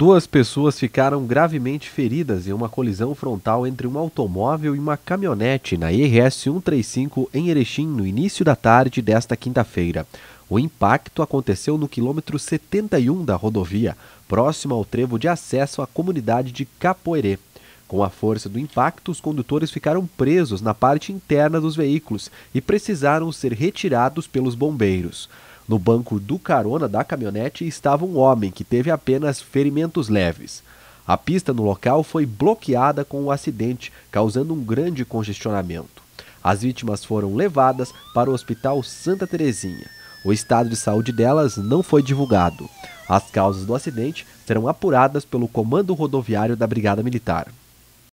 Duas pessoas ficaram gravemente feridas em uma colisão frontal entre um automóvel e uma caminhonete na RS 135 em Erechim no início da tarde desta quinta-feira. O impacto aconteceu no quilômetro 71 da rodovia, próximo ao trevo de acesso à comunidade de Capoeirê. Com a força do impacto, os condutores ficaram presos na parte interna dos veículos e precisaram ser retirados pelos bombeiros. No banco do carona da caminhonete estava um homem que teve apenas ferimentos leves. A pista no local foi bloqueada com o acidente, causando um grande congestionamento. As vítimas foram levadas para o Hospital Santa Terezinha. O estado de saúde delas não foi divulgado. As causas do acidente serão apuradas pelo Comando Rodoviário da Brigada Militar.